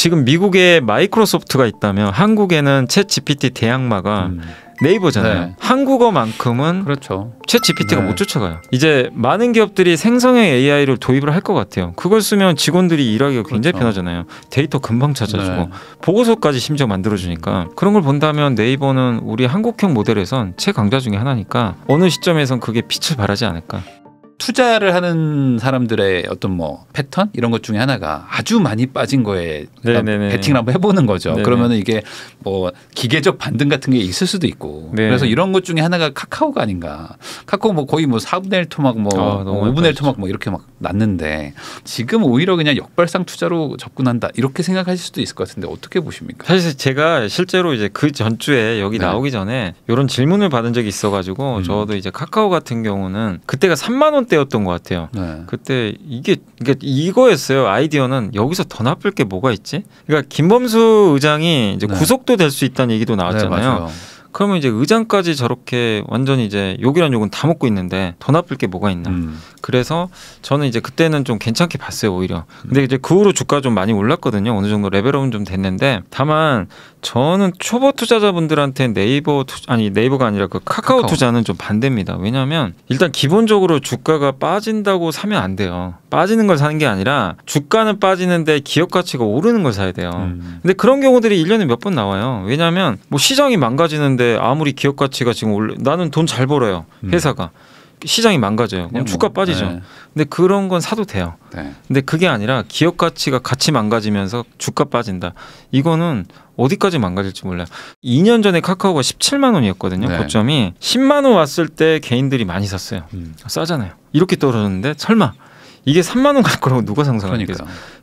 지금 미국에 마이크로소프트가 있다면 한국에는 챗 GPT 대항마가 음. 네이버잖아요. 네. 한국어만큼은 그렇죠. 챗 GPT가 네. 못 쫓아가요. 이제 많은 기업들이 생성형 AI를 도입을 할 것 같아요. 그걸 쓰면 직원들이 일하기가 그렇죠. 굉장히 편하잖아요. 데이터 금방 찾아주고 네. 보고서까지 심지어 만들어주니까 그런 걸 본다면 네이버는 우리 한국형 모델에선 최강자 중에 하나니까 어느 시점에선 그게 빛을 발하지 않을까. 투자를 하는 사람들의 어떤 뭐 패턴 이런 것 중에 하나가 아주 많이 빠진 거에 배팅을 네, 네, 네. 한번 해보는 거죠. 그러면 이게 뭐 기계적 반등 같은 게 있을 수도 있고 네. 그래서 이런 것 중에 하나가 카카오가 아닌가. 카카오 뭐 거의 뭐 4분의 1 토막 뭐 아, 5분의 1 토막 뭐 이렇게 막 났는데 지금 오히려 그냥 역발상 투자로 접근한다 이렇게 생각하실 수도 있을 것 같은데 어떻게 보십니까? 사실 제가 실제로 이제 그 전주에 여기 네. 나오기 전에 이런 질문을 받은 적이 있어가지고 음. 저도 이제 카카오 같은 경우는 그때가 3만 원 때였던 것 같아요. 네. 그때 이게 그러니까 이거였어요. 아이디어는 여기서 더 나쁠 게 뭐가 있지? 그러니까 김범수 의장이 이제 네. 구속도 될 수 있다는 얘기도 나왔잖아요. 네, 그러면 이제 의장까지 저렇게 완전히 이제 욕이란 욕은 다 먹고 있는데 더 나쁠 게 뭐가 있나. 음. 그래서 저는 이제 그때는 좀 괜찮게 봤어요 오히려. 근데 이제 그 후로 주가 좀 많이 올랐거든요. 어느 정도 레벨업은 좀 됐는데 다만 저는 초보 투자자분들한테 네이버 투 아니 네이버가 아니라 그 카카오, 카카오. 투자는 좀 반대입니다. 왜냐하면 일단 기본적으로 주가가 빠진다고 사면 안 돼요. 빠지는 걸 사는 게 아니라 주가는 빠지는데 기업 가치가 오르는 걸 사야 돼요. 음. 근데 그런 경우들이 1년에 몇 번 나와요. 왜냐하면 뭐 시장이 망가지는데 아무리 기업 가치가 지금 올 나는 돈 잘 벌어요. 음. 회사가. 음. 시장이 망가져요. 그럼 네, 주가 뭐, 빠지죠. 네. 근데 그런 건 사도 돼요. 네. 근데 그게 아니라 기업 가치가 같이 망가지면서 주가 빠진다. 이거는 어디까지 망가질지 몰라요. 2년 전에 카카오가 17만 원이었거든요. 네. 고점이 10만 원 왔을 때 개인들이 많이 샀어요. 음. 싸잖아요. 이렇게 떨어졌는데 설마 이게 3만 원 갈 거라고 누가 상상하니까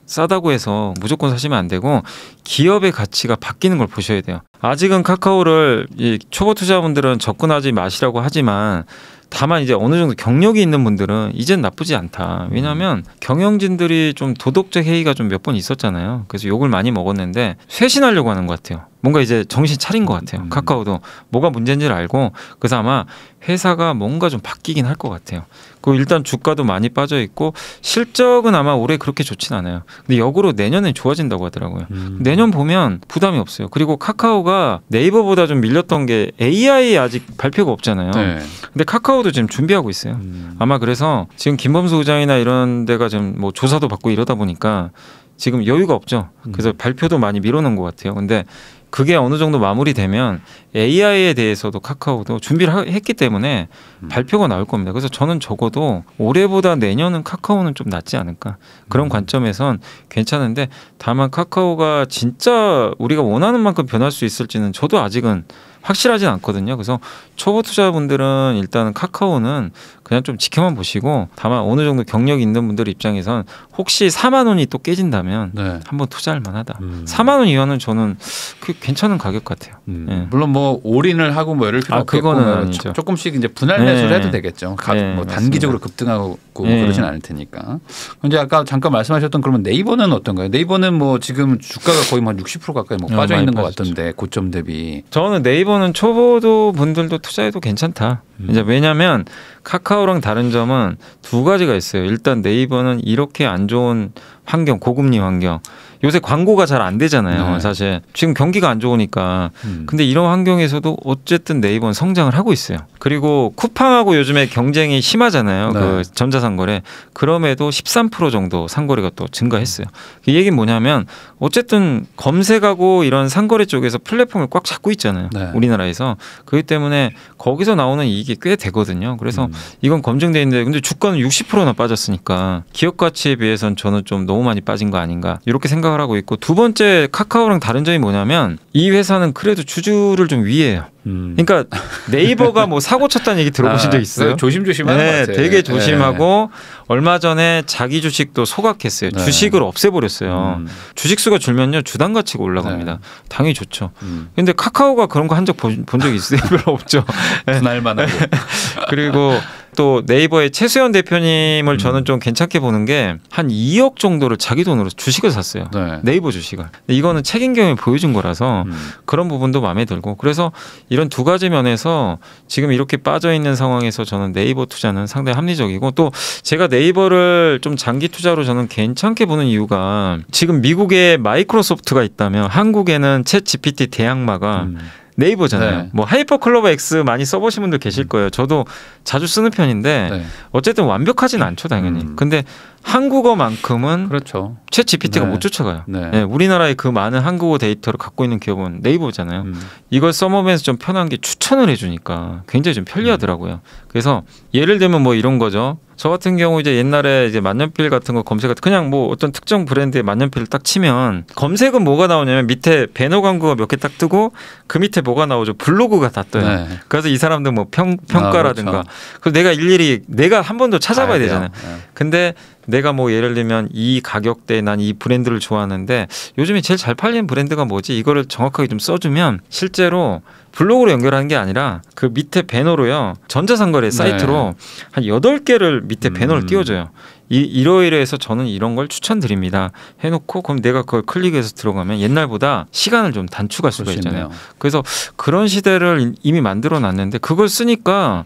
싸다고 해서 무조건 사시면 안 되고 기업의 가치가 바뀌는 걸 보셔야 돼요. 아직은 카카오를 이 초보 투자분들은 접근하지 마시라고 하지만 다만 이제 어느 정도 경력이 있는 분들은 이젠 나쁘지 않다. 왜냐하면 음. 경영진들이 좀 도덕적 해이가좀 몇 번 있었잖아요. 그래서 욕을 많이 먹었는데 쇄신하려고 하는 것 같아요. 뭔가 이제 정신 차린 것 같아요. 음. 카카오도 뭐가 문제인지를 알고 그래서 아마 회사가 뭔가 좀 바뀌긴 할 것 같아요. 그 일단 주가도 많이 빠져 있고 실적은 아마 올해 그렇게 좋진 않아요. 근데 역으로 내년에 좋아진다고 하더라고요. 음. 내년 보면 부담이 없어요. 그리고 카카오가 네이버보다 좀 밀렸던 게 AI 아직 발표가 없잖아요. 네. 근데 카카오도 지금 준비하고 있어요. 음. 아마 그래서 지금 김범수 의장이나 이런 데가 지뭐 조사도 받고 이러다 보니까 지금 여유가 없죠. 음. 그래서 발표도 많이 미뤄놓은 것 같아요. 근데 그게 어느 정도 마무리되면 AI에 대해서도 카카오도 준비를 했기 때문에 음. 발표가 나올 겁니다. 그래서 저는 적어도 올해보다 내년은 카카오는 좀 낫지 않을까 그런 음. 관점에선 괜찮은데 다만 카카오가 진짜 우리가 원하는 만큼 변할 수 있을지는 저도 아직은 확실하진 않거든요. 그래서 초보 투자분들은 일단 카카오는 그냥 좀 지켜만 보시고 다만 어느 정도 경력이 있는 분들 입장에선 혹시 4만 원이 또 깨진다면 네. 한번 투자할 만하다. 음. 4만 원 이하는 저는 그 괜찮은 가격 같아요. 음. 예. 물론 뭐 올인을 하고 뭐 이럴 필요 아, 그거는 뭐 조, 조금씩 이제 분할 매수를 네. 해도 되겠죠. 가, 네, 뭐 단기적으로 급등하고 뭐 네. 그러진 않을 테니까. 근데 아까 잠깐 말씀하셨던 그러면 네이버는 어떤가요? 네이버는 뭐 지금 주가가 거의 뭐60% 가까이 뭐 어, 빠져 있는 것 빠졌죠. 같던데 고점 대비. 저는 네이버 정도는 초보도 분들도 투자해도 괜찮다. 음. 이제 왜냐면 하 카카오랑 다른 점은 두 가지가 있어요. 일단 네이버는 이렇게 안 좋은 환경, 고금리 환경, 요새 광고가 잘 안 되잖아요. 네. 사실 지금 경기가 안 좋으니까. 음. 근데 이런 환경에서도 어쨌든 네이버는 성장을 하고 있어요. 그리고 쿠팡하고 요즘에 경쟁이 심하잖아요. 네. 그 전자상거래. 그럼에도 13% 정도 상거래가 또 증가했어요. 그 얘기는 뭐냐면 어쨌든 검색하고 이런 상거래 쪽에서 플랫폼을 꽉 잡고 있잖아요. 네. 우리나라에서. 그렇기 때문에 거기서 나오는 이익이 꽤 되거든요. 그래서 음. 이건 검증돼 있는데 근데 주가는 60%나 빠졌으니까 기업 가치에 비해선 저는 좀 너무 많이 빠진 거 아닌가 이렇게 생각. 생각을 하고 있고 두 번째 카카오랑 다른 점이 뭐냐면 이 회사는 그래도 주주를 좀 위해요. 음. 그러니까 네이버가 뭐 사고 쳤다는 얘기 들어보신 아, 적 있어요? 네, 조심조심하는 네, 것 같아요. 되게 네. 조심하고 네. 얼마 전에 자기 주식도 소각했어요. 네. 주식을 없애버렸어요. 음. 주식 수가 줄면요 주당 가치가 올라갑니다. 네. 당연히 좋죠. 음. 근데 카카오가 그런 거 한 적 본적 있어요? 별로 없죠. 분할만 하고 그리고 또 네이버의 최수현 대표님을 음. 저는 좀 괜찮게 보는 게 한 2억 정도를 자기 돈으로 주식을 샀어요. 네. 이버 주식을. 이거는 책임경이 보여준 거라서 음. 그런 부분도 마음에 들고 그래서 이런 두 가지 면에서 지금 이렇게 빠져 있는 상황에서 저는 네이버 투자는 상당히 합리적이고 또 제가 네이버를 좀 장기 투자로 저는 괜찮게 보는 이유가 지금 미국에 마이크로소프트가 있다면 한국에는 챗 GPT 대항마가 음. 네이버잖아요. 네. 뭐 하이퍼 클로버 X 많이 써보신 분들 계실 음. 거예요. 저도 자주 쓰는 편인데 네. 어쨌든 완벽하진 않죠 당연히. 음. 근데 한국어만큼은 그렇죠. 챗 GPT가 네. 못 쫓아가요. 네. 네. 우리나라의 그 많은 한국어 데이터를 갖고 있는 기업은 네이버잖아요. 음. 이걸 써먹으면서 좀 편한 게 추천을 해주니까 굉장히 좀 편리하더라고요. 음. 그래서 예를 들면 뭐 이런 거죠. 저 같은 경우 이제 옛날에 이제 만년필 같은 거 검색할 때 그냥 뭐 어떤 특정 브랜드의 만년필을 딱 치면 검색은 뭐가 나오냐면 밑에 배너 광고가 몇 개 딱 뜨고 그 밑에 뭐가 나오죠 블로그가 다 떠요. 네. 그래서 이 사람들 뭐 평, 평가라든가 아, 그렇죠. 그래서 내가 일일이 내가 한 번 더 찾아봐야 되잖아요. 네. 근데 내가 뭐 예를 들면 이 가격대에 난이 브랜드를 좋아하는데 요즘에 제일 잘 팔리는 브랜드가 뭐지? 이거를 정확하게 좀 써주면 실제로 블로그로 연결하는 게 아니라 그 밑에 배너로요. 전자상거래 네. 사이트로 네. 한 여덟 개를 밑에 배너를 음. 띄워줘요. 이, 일요일에서 저는 이런 걸 추천드립니다. 해놓고 그럼 내가 그걸 클릭해서 들어가면 옛날보다 시간을 좀 단축할 수가 있잖아요. 그래서 그런 시대를 이미 만들어 놨는데 그걸 쓰니까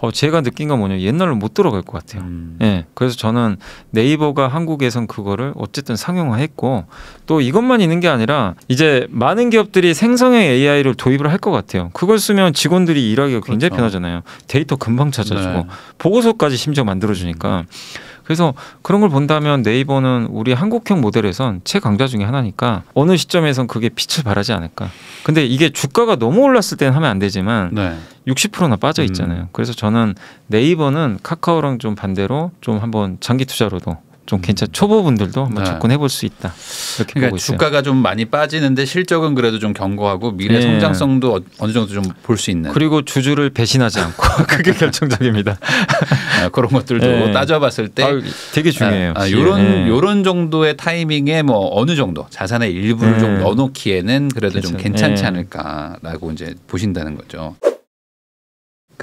어, 제가 느낀 건 뭐냐 면 옛날로 못 들어갈 것 같아요. 음. 예, 그래서 저는 네이버가 한국에선 그거를 어쨌든 상용화했고 또 이것만 있는 게 아니라 이제 많은 기업들이 생성형 AI를 도입을 할 것 같아요. 그걸 쓰면 직원들이 일하기가 굉장히 그렇죠. 편하잖아요. 데이터 금방 찾아주고 네. 보고서까지 심지어 만들어주니까. 음. 그래서 그런 걸 본다면 네이버는 우리 한국형 모델에선 최강자 중에 하나니까 어느 시점에선 그게 빛을 발하지 않을까. 근데 이게 주가가 너무 올랐을 때는 하면 안 되지만 네. 60%나 빠져 음. 있잖아요. 음. 그래서 저는 네이버는 카카오랑 좀 반대로 좀 한번 장기 투자로도 좀 괜찮 초보분들도 한번 네. 접근해 볼 수 있다. 이렇게 그러니까 주가가 좀 많이 빠지는데 실적은 그래도 좀 견고하고 미래 네. 성장성도 어, 어느 정도 좀 볼 수 있는. 그리고 주주를 배신하지 않고 그게 결정적입니다. 아, 그런 것들도 네. 따져봤을 때 아, 되게 중요해요. 아, 아 요런 예. 요런 정도의 타이밍에 뭐 어느 정도 자산의 일부를 좀 넣어놓기에는 그래도 괜찮. 좀 괜찮지 않을까라고 이제 보신다는 거죠.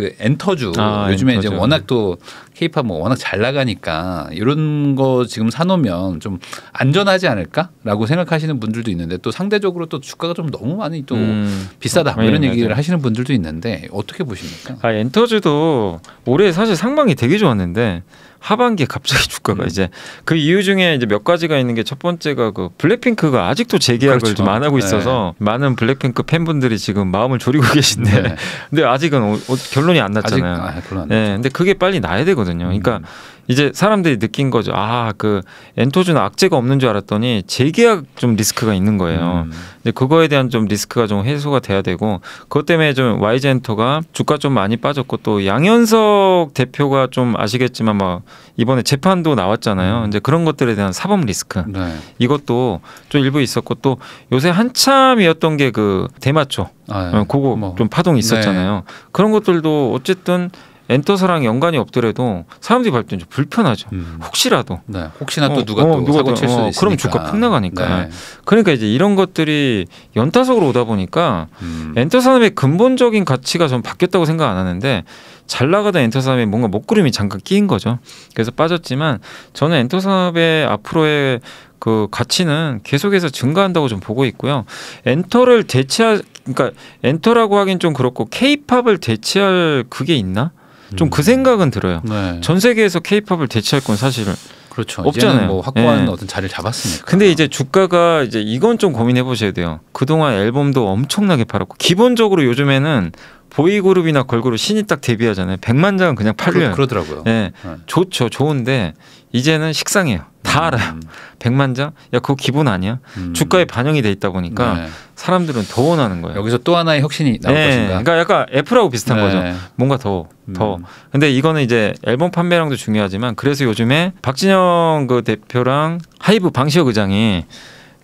그 엔터주 아, 요즘에 엔터죠. 이제 워낙 또 케이팝 뭐 워낙 잘 나가니까 이런 거 지금 사놓으면 좀 안전하지 않을까라고 생각하시는 분들도 있는데 또 상대적으로 또 주가가 좀 너무 많이 또 음. 비싸다 어, 이런 네, 얘기를 맞아 네. 하시는 분들도 있는데 어떻게 보십니까? 아 엔터주도 올해 사실 상반이 되게 좋았는데 하반기에 갑자기 주가가 음. 이제 그 이유 중에 이제 몇 가지가 있는 게 첫 번째가 그 블랙핑크가 아직도 재계약을 그렇죠. 좀안 하고 네. 있어서 네. 많은 블랙핑크 팬분들이 지금 마음을 졸이고 계신데 네. 근데 아직은 오, 어, 오, 어, 결론이 안 났잖아요. 아직, 아, 네, 결론 안 네, 근데 그게 빨리 나야 되거든요. 그러니까 음. 이제 사람들이 느낀 거죠. 아, 그 엔토주는 악재가 없는 줄 알았더니 재계약 좀 리스크가 있는 거예요. 음. 근데 그거에 대한 좀 리스크가 좀 해소가 돼야 되고 그것 때문에 좀와이젠터가 주가 좀 많이 빠졌고 또 양현석 대표가 좀 아시겠지만 막 뭐 이번에 재판도 나왔잖아요. 음. 이제 그런 것들에 대한 사법 리스크 네. 이것도 좀 일부 있었고 또 요새 한참이었던 게 그 대마초 아, 예. 어, 그거 뭐. 좀 파동이 있었잖아요. 네. 그런 것들도 어쨌든 엔터사랑 연관이 없더라도 사람들이 봤을 때 불편하죠. 음. 혹시라도. 네. 혹시나 또 어, 누가 어, 또 누가 사고 칠수 어, 있으니까. 그럼 주가 폭락하니까. 네. 그러니까 이제 이런 것들이 연타석으로 오다 보니까 음. 엔터산업의 근본적인 가치가 좀 바뀌었다고 생각 안 하는데 잘 나가던 엔터산업에 뭔가 목구름이 잠깐 끼인 거죠. 그래서 빠졌지만 저는 엔터산업의 앞으로의 그 가치는 계속해서 증가한다고 좀 보고 있고요. 엔터를 대체할 그러니까 엔터라고 하긴 좀 그렇고 케이팝을 대체할 그게 있나? 좀그 음. 생각은 들어요. 네. 전 세계에서 케이팝을 대체할 건 사실 그렇죠. 없잖아요. 뭐 확고한 예. 어떤 자리를 잡았으니까. 근데 이제 주가가 이제 이건 좀 고민해 보셔야 돼요. 그동안 앨범도 엄청나게 팔았고 기본적으로 요즘에는 보이그룹이나 걸그룹 신이 딱 데뷔하잖아요. 100만 장은 그냥 팔려요. 그러, 더라고요 예. 네. 좋죠. 좋은데 이제는 식상해요. 다 음. 알아요. 백만장? 야, 그거 기본 아니야? 음. 주가에 반영이 돼 있다 보니까 네. 사람들은 더 원하는 거예요. 여기서 또 하나의 혁신이 나올 네. 것인가? 그러니까 약간 애플하고 비슷한 네. 거죠. 뭔가 더, 음. 더. 음. 근데 이거는 이제 앨범 판매량도 중요하지만 그래서 요즘에 박진영 그 대표랑 하이브 방시혁 의장이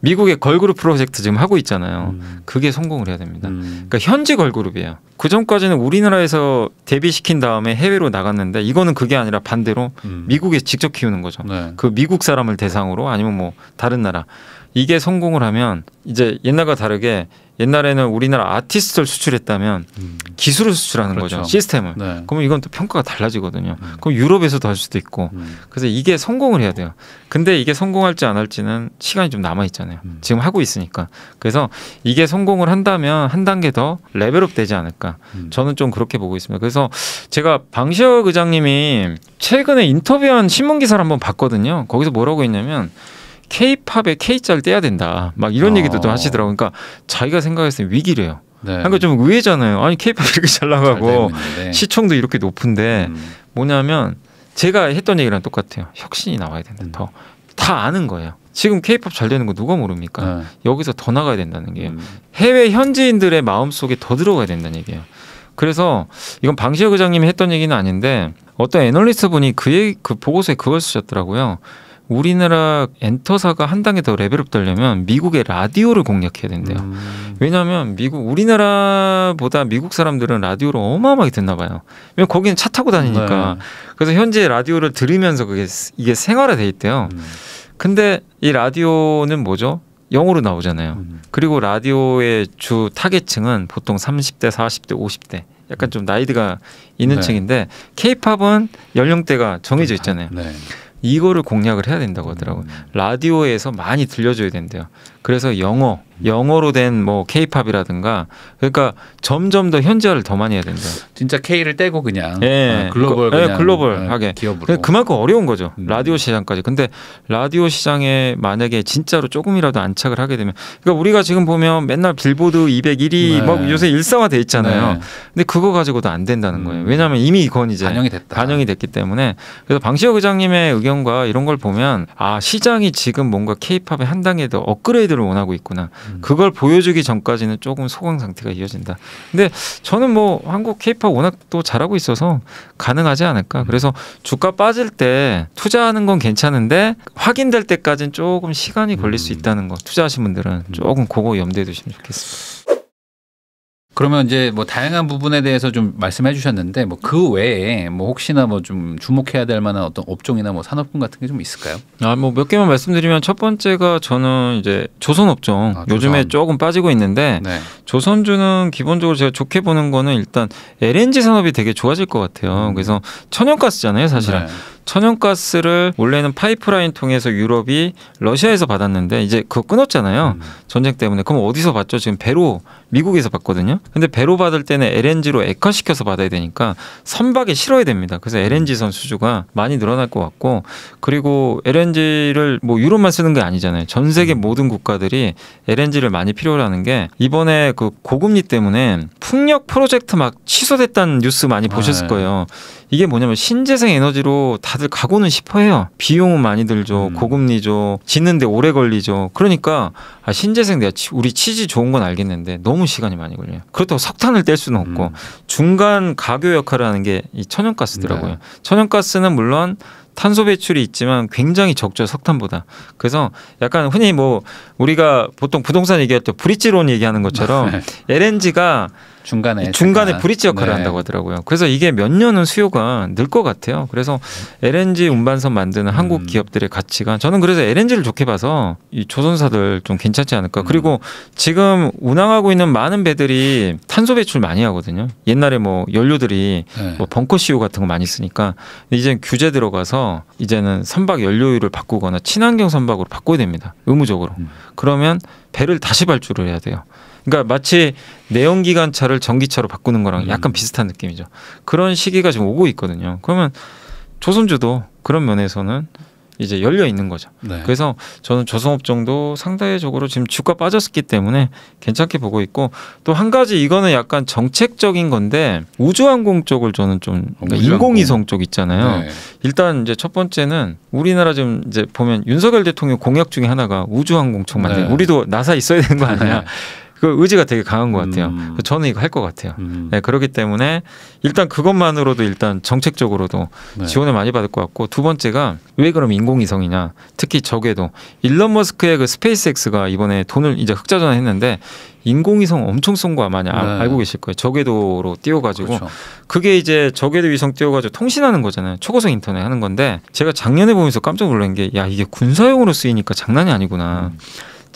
미국의 걸그룹 프로젝트 지금 하고 있잖아요. 음. 그게 성공을 해야 됩니다. 음. 그러니까 현지 걸그룹이에요. 그 전까지는 우리나라에서 데뷔시킨 다음에 해외로 나갔는데 이거는 그게 아니라 반대로 음. 미국에 직접 키우는 거죠. 네. 그 미국 사람을 대상으로 아니면 뭐 다른 나라 이게 성공을 하면 이제 옛날과 다르게 옛날에는 우리나라 아티스트를 수출했다면 음. 기술을 수출하는 그렇죠. 거죠 시스템을 네. 그러면 이건 또 평가가 달라지거든요 음. 그럼 유럽에서도 할 수도 있고 음. 그래서 이게 성공을 해야 돼요 근데 이게 성공할지 안 할지는 시간이 좀 남아 있잖아요 음. 지금 하고 있으니까 그래서 이게 성공을 한다면 한 단계 더 레벨업 되지 않을까 음. 저는 좀 그렇게 보고 있습니다 그래서 제가 방시혁 의장님이 최근에 인터뷰한 신문 기사를 한번 봤거든요 거기서 뭐라고 했냐면 케이팝에 K자를 떼야 된다. 막 이런 어. 얘기도 또 하시더라고요. 그러니까 자기가 생각했을 때 위기래요. 네. 그러니까 좀 의외잖아요. 아니 케이팝이 렇게잘 나가고 잘 네. 시청도 이렇게 높은데 음. 뭐냐면 제가 했던 얘기랑 똑같아요. 혁신이 나와야 된다. 음. 더다 아는 거예요. 지금 케이팝 잘 되는 거 누가 모릅니까? 네. 여기서 더 나가야 된다는 게 음. 해외 현지인들의 마음 속에 더 들어가야 된다는 얘기예요. 그래서 이건 방시혁 의장님이 했던 얘기는 아닌데 어떤 애널리스트 분이 그, 얘기, 그 보고서에 그걸 쓰셨더라고요. 우리나라 엔터사가 한 단계 더 레벨업 되려면 미국의 라디오를 공략해야 된대요. 음. 왜냐하면 미국 우리나라보다 미국 사람들은 라디오를 어마어마하게 듣나 봐요. 왜냐면 거기는 차 타고 다니니까. 네. 그래서 현재 라디오를 들으면서 그게 이게 생활화돼 있대요. 음. 근데 이 라디오는 뭐죠? 영어로 나오잖아요. 음. 그리고 라디오의 주 타겟층은 보통 30대, 40대, 50대. 약간 음. 좀 나이드가 있는 네. 층인데 케이팝은 연령대가 정해져 네. 있잖아요. 네. 이거를 공략을 해야 된다고 하더라고요. 음. 라디오에서 많이 들려줘야 된대요. 그래서 영어, 영어로 된 뭐 케이팝이라든가 그러니까 점점 더 현지화를 더 많이 해야 된다. 진짜 K를 떼고 그냥 예, 아, 글로벌 그, 예, 글로벌하게 기업으로. 그만큼 어려운 거죠. 음. 라디오 시장까지. 근데 라디오 시장에 만약에 진짜로 조금이라도 안착을 하게 되면 그러니까 우리가 지금 보면 맨날 빌보드 201위 네. 막 뭐 요새 일상화돼 있잖아요. 네. 근데 그거 가지고도 안 된다는 거예요. 음. 왜냐하면 이미 이건 이제 반영이 됐다. 반영이 됐기 때문에 그래서 방시혁 의장님의 의견과 이런 걸 보면 아 시장이 지금 뭔가 케이팝의한 단계 더 업그레이드 승리를 원하고 있구나. 음. 그걸 보여주기 전까지는 조금 소강 상태가 이어진다. 근데 저는 뭐 한국 케이팝 워낙 또 잘하고 있어서 가능하지 않을까. 음. 그래서 주가 빠질 때 투자하는 건 괜찮은데 확인될 때까지는 조금 시간이 걸릴 수 음. 있다는 거. 투자하신 분들은 음. 조금 그거 염두에 두시면 좋겠습니다. 그러면 이제 뭐 다양한 부분에 대해서 좀 말씀해 주셨는데 뭐 그 외에 뭐 혹시나 뭐 좀 주목해야 될 만한 어떤 업종이나 뭐 산업군 같은 게 좀 있을까요? 아 뭐 몇 개만 말씀드리면 첫 번째가 저는 이제 조선 업종 아, 요즘에 조 조금 빠지고 있는데 네. 조선주는 기본적으로 제가 좋게 보는 거는 일단 LNG 산업이 되게 좋아질 것 같아요. 음. 그래서 천연가스잖아요, 사실은. 네. 천연가스를 원래는 파이프라인 통해서 유럽이 러시아에서 받았는데 이제 그거 끊었잖아요. 음. 전쟁 때문에. 그럼 어디서 받죠? 지금 배로 미국에서 받거든요. 근데 배로 받을 때는 LNG로 액화시켜서 받아야 되니까 선박에 실어야 됩니다. 그래서 LNG선 음. 수주가 많이 늘어날 것 같고 그리고 LNG를 뭐 유럽만 쓰는 게 아니잖아요. 전 세계 음. 모든 국가들이 LNG를 많이 필요로 하는 게 이번에 그 고금리 때문에 풍력 프로젝트 막 취소됐다는 뉴스 많이 보셨을 아, 예. 거예요. 이게 뭐냐면 신재생 에너지로 다들 가고는 싶어 해요. 비용은 많이 들죠. 음. 고금리죠. 짓는데 오래 걸리죠. 그러니까 아, 신재생 내가 치, 우리 치즈 좋은 건 알겠는데 너무 시간이 많이 걸려요. 그렇다고 석탄을 뗄 수는 없고 음. 중간 가교 역할을 하는 게 이 천연가스더라고요. 네. 천연가스는 물론 탄소 배출이 있지만 굉장히 적죠 석탄보다 그래서 약간 흔히 뭐 우리가 보통 부동산 얘기할 때 브릿지론 얘기하는 것처럼 네. LNG가 중간에 중간에 잠깐. 브릿지 역할을 네. 한다고 하더라고요. 그래서 이게 몇 년은 수요가 늘 것 같아요. 그래서 LNG 운반선 만드는 한국 음. 기업들의 가치가 저는 그래서 LNG를 좋게 봐서 이 조선사들 좀 괜찮지 않을까. 음. 그리고 지금 운항하고 있는 많은 배들이 탄소 배출 많이 하거든요. 옛날에 뭐 연료들이 네. 뭐 벙커 시유 같은 거 많이 쓰니까 이제 규제 들어가서 이제는 선박 연료율을 바꾸거나 친환경 선박으로 바꿔야 됩니다. 의무적으로. 음. 그러면 배를 다시 발주를 해야 돼요. 그러니까 마치 내연기관차를 전기차로 바꾸는 거랑 음. 약간 비슷한 느낌이죠. 그런 시기가 지금 오고 있거든요. 그러면 조선주도 그런 면에서는 이제 열려 있는 거죠. 네. 그래서 저는 조선업종도 상대적으로 지금 주가 빠졌기 때문에 괜찮게 보고 있고 또 한 가지 이거는 약간 정책적인 건데 우주항공 쪽을 저는 좀 그러니까 인공위성 쪽 있잖아요. 네. 일단 이제 첫 번째는 우리나라 지금 이제 보면 윤석열 대통령 공약 중에 하나가 우주항공 쪽 만들. 네. 우리도 나사 있어야 되는 거 아니야? 네. 그 의지가 되게 강한 것 같아요. 음. 저는 이거 할 것 같아요. 음. 네, 그렇기 때문에 일단 그것만으로도 일단 정책적으로도 네. 지원을 많이 받을 것 같고 두 번째가 왜 그럼 인공위성이냐 특히 적에도 일론 머스크의 그 스페이스X가 이번에 돈을 이제 흑자전을 했는데 인공위성 엄청 쏜거 아마 네. 알고 계실 거예요. 저궤도로 띄워가지고 그렇죠. 그게 이제 저궤도 위성 띄워가지고 통신하는 거잖아요. 초고속 인터넷 하는 건데 제가 작년에 보면서 깜짝 놀란 게 야 이게 군사용으로 쓰이니까 장난이 아니구나. 음.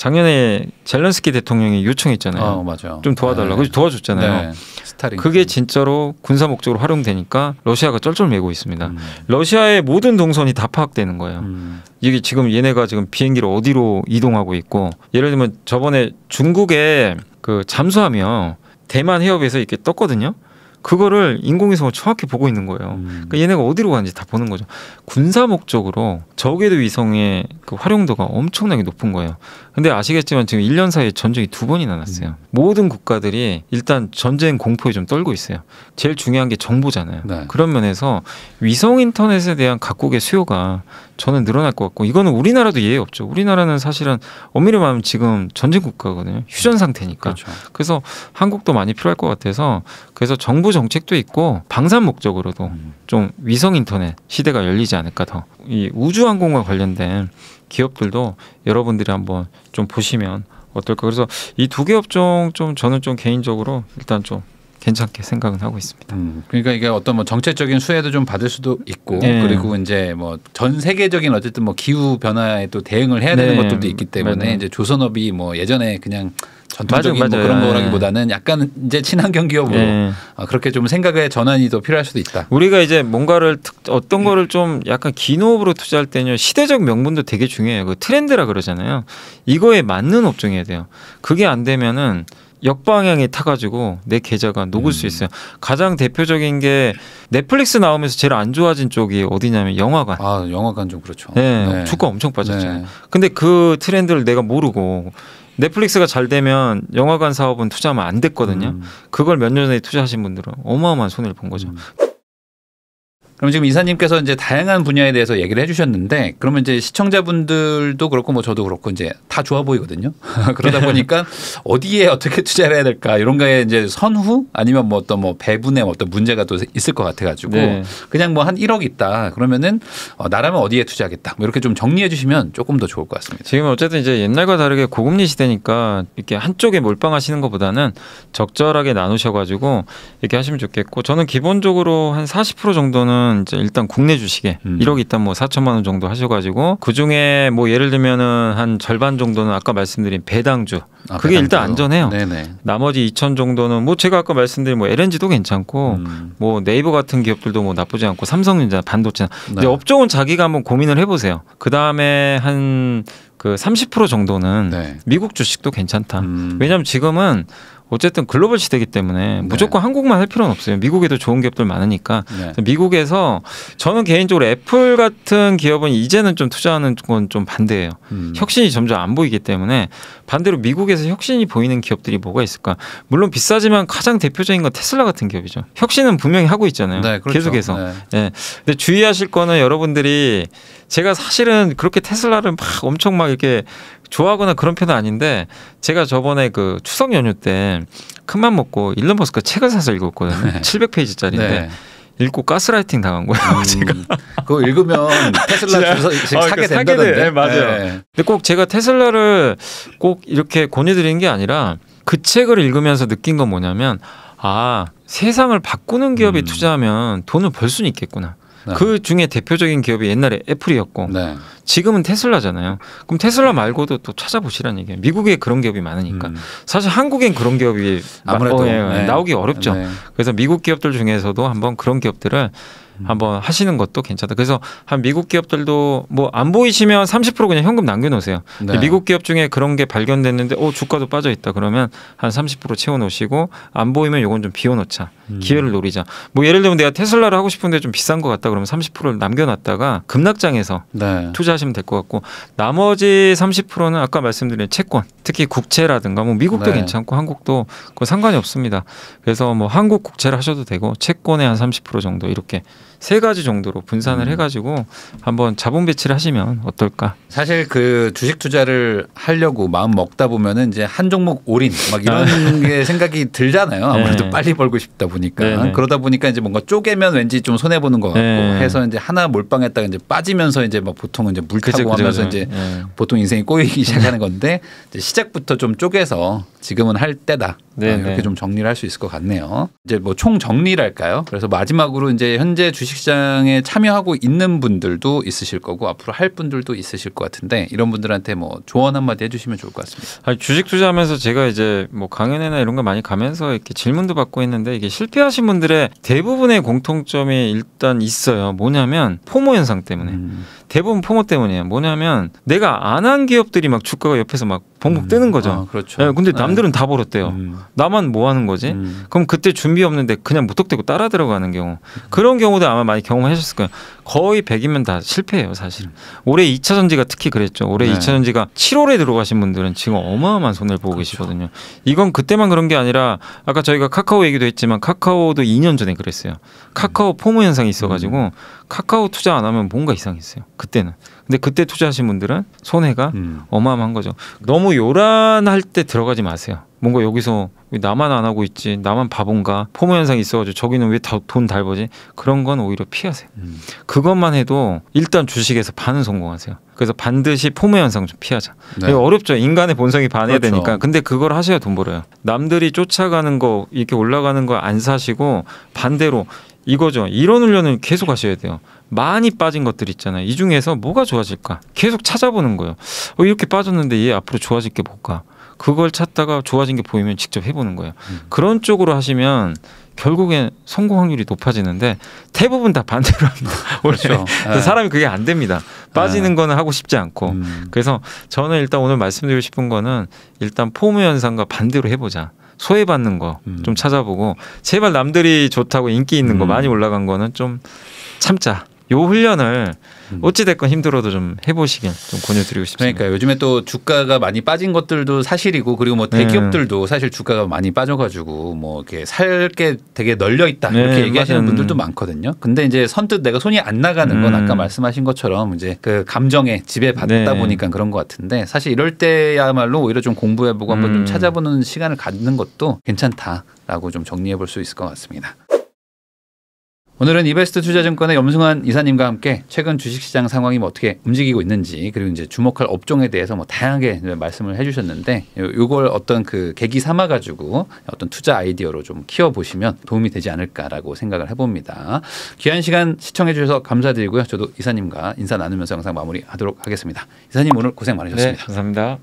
작년에 젤런스키 대통령이 요청했잖아요. 어, 맞아. 좀 도와달라고 네. 도와줬잖아요. 네. 스타링. 그게 진짜로 군사 목적으로 활용되니까 러시아가 쩔쩔매고 있습니다. 음. 러시아의 모든 동선이 다 파악되는 거예요. 음. 이게 지금 얘네가 지금 비행기를 어디로 이동하고 있고 예를 들면 저번에 중국에 그 잠수하며 대만 해협에서 이렇게 떴거든요. 그거를 인공위성을 정확히 보고 있는 거예요. 음. 그러니까 얘네가 어디로 가는지 다 보는 거죠. 군사 목적으로 저궤도 위성의 그 활용도가 엄청나게 높은 거예요. 근데 아시겠지만 지금 1년 사이에 전쟁이 두 번이나 났어요. 음. 모든 국가들이 일단 전쟁 공포에 좀 떨고 있어요. 제일 중요한 게 정보잖아요. 네. 그런 면에서 위성 인터넷에 대한 각국의 수요가 저는 늘어날 것 같고 이거는 우리나라도 예외 없죠. 우리나라는 사실은 엄밀히 말하면 지금 전쟁 국가거든요. 휴전 상태니까. 그렇죠. 그래서 한국도 많이 필요할 것 같아서 그래서 정부 정책도 있고 방산 목적으로도 음. 좀 위성 인터넷 시대가 열리지 않을까 더 이 우주 항공과 관련된 기업들도 여러분들이 한번 좀 보시면 어떨까. 그래서 이 두 개 업종 좀 저는 좀 개인적으로 일단 좀 괜찮게 생각은 하고 있습니다. 음, 그러니까 이게 어떤 뭐 정책적인 수혜도 좀 받을 수도 있고 네. 그리고 이제 뭐 전 세계적인 어쨌든 뭐 기후 변화에 또 대응을 해야 되는 네. 것들도 있기 때문에 맞아요. 이제 조선업이 뭐 예전에 그냥 전통적인 맞아, 맞아. 뭐 그런 거라기보다는 네. 약간 이제 친환경 기업으로 네. 어, 그렇게 좀 생각의 전환이 더 필요할 수도 있다. 우리가 이제 뭔가를 특, 어떤 음. 거를 좀 약간 기노업으로 투자할 때는 시대적 명분도 되게 중요해요. 그 트렌드라 그러잖아요. 이거에 맞는 업종이어야 돼요. 그게 안 되면은 역방향에 타가지고 내 계좌가 녹을 음. 수 있어요. 가장 대표적인 게 넷플릭스 나오면서 제일 안 좋아진 쪽이 어디냐면 영화관. 아 영화관 좀 그렇죠. 네, 네. 주가 엄청 빠졌잖아요. 네. 근데 그 트렌드를 내가 모르고 넷플릭스가 잘 되면 영화관 사업은 투자하면 안 됐거든요. 음. 그걸 몇 년 전에 투자하신 분들은 어마어마한 손해를 본 거죠. 음. 그럼 지금 이사님께서 이제 다양한 분야에 대해서 얘기를 해주셨는데 그러면 이제 시청자분들도 그렇고 뭐 저도 그렇고 이제 다 좋아 보이거든요. 그러다 네. 보니까 어디에 어떻게 투자를 해야 될까 이런 거에 이제 선후 아니면 뭐 어떤 뭐 배분의 어떤 문제가 또 있을 것 같아가지고 네. 그냥 뭐 한 1억 있다 그러면은 어, 나라면 어디에 투자하겠다 뭐 이렇게 좀 정리해 주시면 조금 더 좋을 것 같습니다. 지금 어쨌든 이제 옛날과 다르게 고금리 시대니까 이렇게 한쪽에 몰빵하시는 것보다는 적절하게 나누셔가지고 이렇게 하시면 좋겠고 저는 기본적으로 한 40% 정도는 분들 이제 일단 국내 주식에 음. 1억 있다 뭐 4천만 원 정도 하셔가지고 그 중에 뭐 예를 들면은 한 절반 정도는 아까 말씀드린 배당주 아, 그게 배당주. 일단 안전해요. 네네. 나머지 2천 정도는 뭐 제가 아까 말씀드린 뭐 LNG도 괜찮고 음. 뭐 네이버 같은 기업들도 뭐 나쁘지 않고 삼성전자 반도체 네. 이제 업종은 자기가 한번 고민을 해보세요. 그 다음에 한 그 30% 정도는 네. 미국 주식도 괜찮다. 음. 왜냐하면 지금은 어쨌든 글로벌 시대이기 때문에 네. 무조건 한국만 할 필요는 없어요. 미국에도 좋은 기업들 많으니까 네. 미국에서 저는 개인적으로 애플 같은 기업은 이제는 좀 투자하는 건 좀 반대예요. 음. 혁신이 점점 안 보이기 때문에 반대로 미국에서 혁신이 보이는 기업들이 뭐가 있을까? 물론 비싸지만 가장 대표적인 건 테슬라 같은 기업이죠. 혁신은 분명히 하고 있잖아요. 네, 그렇죠. 계속해서. 네. 네. 근데 주의하실 거는 여러분들이 제가 사실은 그렇게 테슬라를 막 엄청 막 이렇게 좋아하거나 그런 편은 아닌데 제가 저번에 그 추석 연휴 때 큰맘 먹고 일론 머스크 책을 사서 읽었거든요. 네. 700페이지짜리인데 네. 읽고 가스라이팅 당한 거예요. 음, 제가 그거 읽으면 테슬라 주서 아, 어, 사게 그러 된다던데. 네, 맞아요. 네. 근데 꼭 제가 테슬라를 꼭 이렇게 권유드리는 게 아니라 그 책을 읽으면서 느낀 건 뭐냐면 아 세상을 바꾸는 기업에 음. 투자하면 돈을 벌 수는 있겠구나. 네. 그 중에 대표적인 기업이 옛날에 애플이었고 네. 지금은 테슬라잖아요. 그럼 테슬라 말고도 또 찾아보시라는 얘기예요. 미국에 그런 기업이 많으니까 음. 사실 한국엔 그런 기업이 아무래도 마, 어, 예, 네. 나오기 어렵죠. 네. 그래서 미국 기업들 중에서도 한번 그런 기업들을 음. 한번 하시는 것도 괜찮다. 그래서 한 미국 기업들도 뭐 안 보이시면 30% 그냥 현금 남겨놓으세요. 네. 미국 기업 중에 그런 게 발견됐는데 어 주가도 빠져 있다 그러면 한 30% 채워놓으시고 안 보이면 요건 좀 비워놓자. 음. 기회를 노리자. 뭐 예를 들면 내가 테슬라를 하고 싶은데 좀 비싼 것 같다 그러면 30%를 남겨놨다가 급락장에서 네. 투자하시면 될 것 같고 나머지 30%는 아까 말씀드린 채권 특히 국채라든가 뭐 미국도 네. 괜찮고 한국도 그 상관이 없습니다. 그래서 뭐 한국 국채를 하셔도 되고 채권에 한 30% 정도 이렇게 세 가지 정도로 분산을 음. 해가지고 한번 자본 배치를 하시면 어떨까? 사실 그 주식 투자를 하려고 마음 먹다 보면은 이제 한 종목 올인 막 이런 아. 게 생각이 들잖아요. 아무래도 네. 빨리 벌고 싶다 보니까 네. 네. 그러다 보니까 이제 뭔가 쪼개면 왠지 좀 손해 보는 것 같고 네. 해서 이제 하나 몰빵했다가 이제 빠지면서 이제 막 뭐 보통 이제 물타고 그쵸, 그 하면서 그쵸. 이제 네. 보통 인생이 꼬이기 시작하는 건데 이제 시작부터 좀 쪼개서 지금은 할 때다. 아, 네, 이렇게 네. 좀 정리를 할 수 있을 것 같네요. 이제 뭐 총 정리랄까요? 그래서 마지막으로 이제 현재 주식시장에 참여하고 있는 분들도 있으실 거고 앞으로 할 분들도 있으실 것 같은데 이런 분들한테 뭐 조언 한마디 해주시면 좋을 것 같습니다. 아니, 주식 투자하면서 제가 이제 뭐 강연회나 이런 거 많이 가면서 이렇게 질문도 받고 있는데 이게 실패하신 분들의 대부분의 공통점이 일단 있어요. 뭐냐면 포모 현상 때문에 음. 대부분 포모 때문이에요. 뭐냐면 내가 안 한 기업들이 막 주가가 옆에서 막 봉복 뜨는 거죠. 아, 그렇죠. 예, 네, 근데 남들은 네. 다 벌었대요. 음. 나만 뭐 하는 거지? 음. 그럼 그때 준비 없는데 그냥 무턱대고 따라 들어가는 경우. 그런 경우도 아마 많이 경험하셨을 거예요. 거의 100이면 다 실패예요, 사실. 음. 올해 2차 전지가 특히 그랬죠. 올해 네. 2차 전지가 7월에 들어가신 분들은 지금 어마어마한 손해를 보고 그렇죠. 계시거든요. 이건 그때만 그런 게 아니라 아까 저희가 카카오 얘기도 했지만 카카오도 2년 전에 그랬어요. 카카오 포모 현상이 있어 가지고 음. 카카오 투자 안 하면 뭔가 이상했어요. 그때는. 근데 그때 투자하신 분들은 손해가 음. 어마어마한 거죠. 너무 요란할 때 들어가지 마세요. 뭔가 여기서 나만 안 하고 있지 나만 바본가 포모 현상이 있어가지고 저기는 왜 돈 달버지 그런 건 오히려 피하세요 음. 그것만 해도 일단 주식에서 반은 성공하세요 그래서 반드시 포모 현상 좀 피하자 네. 어렵죠 인간의 본성이 반해야 그렇죠. 되니까 근데 그걸 하셔야 돈 벌어요 남들이 쫓아가는 거 이렇게 올라가는 거 안 사시고 반대로 이거죠 이런 훈련을 계속 하셔야 돼요 많이 빠진 것들 있잖아요. 이 중에서 뭐가 좋아질까? 계속 찾아보는 거예요. 어, 이렇게 빠졌는데 얘 앞으로 좋아질 게 뭘까? 그걸 찾다가 좋아진 게 보이면 직접 해보는 거예요. 음. 그런 쪽으로 하시면 결국엔 성공 확률이 높아지는데 대부분 다 반대로 합니다. 그렇죠. 예. 사람이 그게 안 됩니다. 빠지는 에. 예. 거는 하고 싶지 않고. 음. 그래서 저는 일단 오늘 말씀드리고 싶은 거는 일단 포무 현상과 반대로 해보자. 소외받는 거좀 음. 찾아보고 제발 남들이 좋다고 인기 있는 거 음. 많이 올라간 거는 좀 참자. 요 훈련을 음. 어찌 됐건 힘들어도 좀 해보시길 좀 권유드리고 싶습니다. 그러니까 요즘에 또 주가가 많이 빠진 것들도 사실이고 그리고 뭐 네. 대기업들도 네. 사실 주가가 많이 빠져가지고 뭐 이렇게 살게 되게 널려 있다 네, 이렇게 얘기하시는 맞아요. 분들도 많거든요. 근데 이제 선뜻 내가 손이 안 나가는 건 음. 아까 말씀하신 것처럼 이제 그 감정에 지배받다 네. 보니까 그런 것 같은데 사실 이럴 때야말로 오히려 좀 공부해보고 음. 한번 좀 음. 찾아보는 시간을 갖는 것도 괜찮다라고 좀 정리해 볼 수 있을 것 같습니다. 오늘은 이베스트 투자증권의 염승환 이사님과 함께 최근 주식시장 상황이 뭐 어떻게 움직이고 있는지 그리고 이제 주목할 업종에 대해서 뭐 다양하게 말씀을 해주셨는데 이걸 어떤 그 계기 삼아 가지고 어떤 투자 아이디어로 좀 키워 보시면 도움이 되지 않을까라고 생각을 해봅니다. 귀한 시간 시청해 주셔서 감사드리고요. 저도 이사님과 인사 나누면서 영상 마무리하도록 하겠습니다. 이사님 오늘 고생 많으셨습니다. 네, 감사합니다.